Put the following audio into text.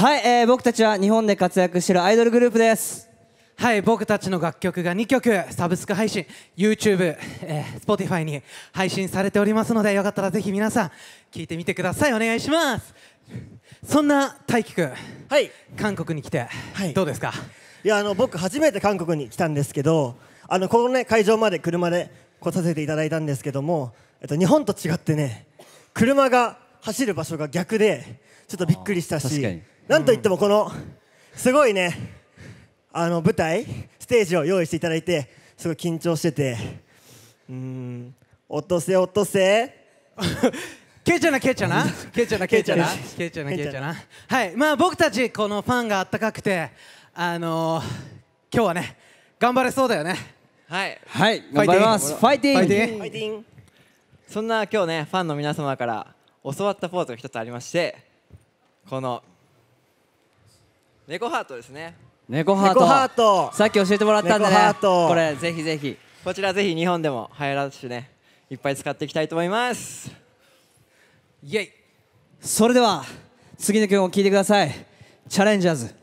はい、えー、僕たちは日本で活躍してるアイドルグループですはい僕たちの楽曲が2曲サブスク配信 YouTube、えー、Spotify に配信されておりますのでよかったらぜひ皆さん聴いてみてくださいお願いしますそんな大輝くんはい韓国に来て、はい、どうですかいやあの僕初めて韓国に来たんですけどあのこのね会場まで車で来させていただいたんですけども、えっと、日本と違ってね車が走る場所が逆でちょっとびっくりしたしなんといってもこのすごいねあの舞台ステージを用意していただいてすごい緊張しててうん落とせ落とせいちゃないちゃない ちゃないちゃないちゃないちゃなはいまあ僕たちこのファンがあったかくてあのー、今日はね頑張れそうだよねはいはい頑張りますファイティングそんな今日ねファンの皆様から教わったポーズが一つありましてこの猫ハートですね猫ハートさっき教えてもらったんでねこれぜひぜひこちらぜひ日本でも流行らしねいっぱい使っていきたいと思いますイエイそれでは次の曲を聴いてくださいチャレンジャーズ